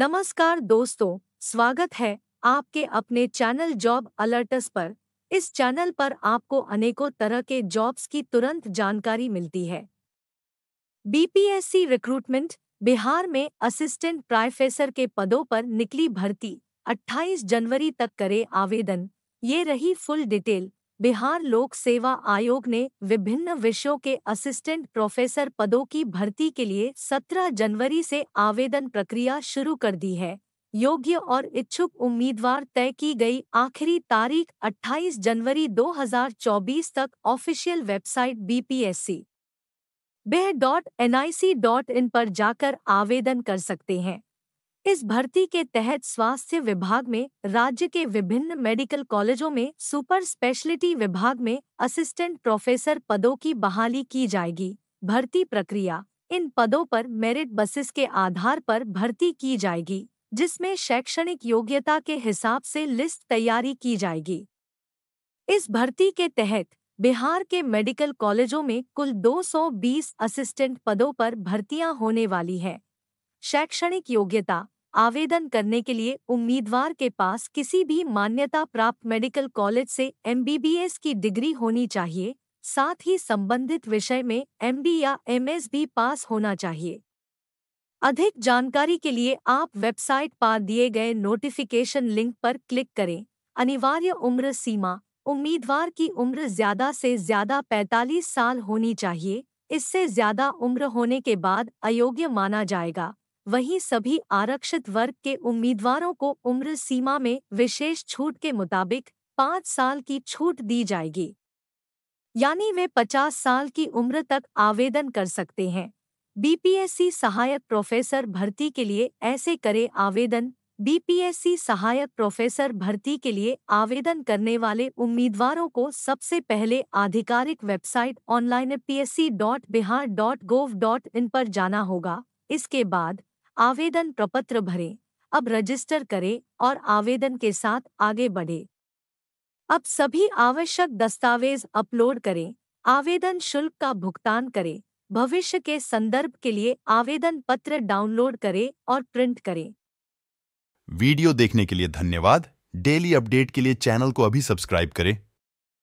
नमस्कार दोस्तों स्वागत है आपके अपने चैनल जॉब अलर्टस पर इस चैनल पर आपको अनेकों तरह के जॉब्स की तुरंत जानकारी मिलती है बीपीएससी रिक्रूटमेंट बिहार में असिस्टेंट प्रोफेसर के पदों पर निकली भर्ती 28 जनवरी तक करे आवेदन ये रही फुल डिटेल बिहार लोक सेवा आयोग ने विभिन्न विषयों के असिस्टेंट प्रोफेसर पदों की भर्ती के लिए 17 जनवरी से आवेदन प्रक्रिया शुरू कर दी है योग्य और इच्छुक उम्मीदवार तय की गई आखिरी तारीख 28 जनवरी 2024 तक ऑफिशियल वेबसाइट बीपीएससी बेह डॉट इन पर जाकर आवेदन कर सकते हैं इस भर्ती के तहत स्वास्थ्य विभाग में राज्य के विभिन्न मेडिकल कॉलेजों में सुपर स्पेशलिटी विभाग में असिस्टेंट प्रोफेसर पदों की बहाली की जाएगी भर्ती प्रक्रिया इन पदों पर मेरिट बसेस के आधार पर भर्ती की जाएगी जिसमें शैक्षणिक योग्यता के हिसाब से लिस्ट तैयारी की जाएगी इस भर्ती के तहत बिहार के मेडिकल कॉलेजों में कुल 220 असिस्टेंट पदों पर भर्तियां होने वाली हैं शैक्षणिक योग्यता आवेदन करने के लिए उम्मीदवार के पास किसी भी मान्यता प्राप्त मेडिकल कॉलेज से एमबीबीएस की डिग्री होनी चाहिए साथ ही संबंधित विषय में एमडी या एमएस भी पास होना चाहिए अधिक जानकारी के लिए आप वेबसाइट पर दिए गए नोटिफिकेशन लिंक पर क्लिक करें अनिवार्य उम्र सीमा उम्मीदवार की उम्र ज्यादा से ज्यादा 45 साल होनी चाहिए इससे ज्यादा उम्र होने के बाद अयोग्य माना जाएगा वहीं सभी आरक्षित वर्ग के उम्मीदवारों को उम्र सीमा में विशेष छूट के मुताबिक पाँच साल की छूट दी जाएगी यानी वे पचास साल की उम्र तक आवेदन कर सकते हैं बीपीएससी सहायक प्रोफेसर भर्ती के लिए ऐसे करें आवेदन बीपीएससी सहायक प्रोफेसर भर्ती के लिए आवेदन करने वाले उम्मीदवारों को सबसे पहले आधिकारिक website online PSC dot Bihar dot gov dot in पर जाना होगा इसके बाद आवेदन प्रपत्र भरें अब रजिस्टर करें और आवेदन के साथ आगे बढ़े अब सभी आवश्यक दस्तावेज अपलोड करें आवेदन शुल्क का भुगतान करें भविष्य के संदर्भ के लिए आवेदन पत्र डाउनलोड करें और प्रिंट करें वीडियो देखने के लिए धन्यवाद डेली अपडेट के लिए चैनल को अभी सब्सक्राइब करें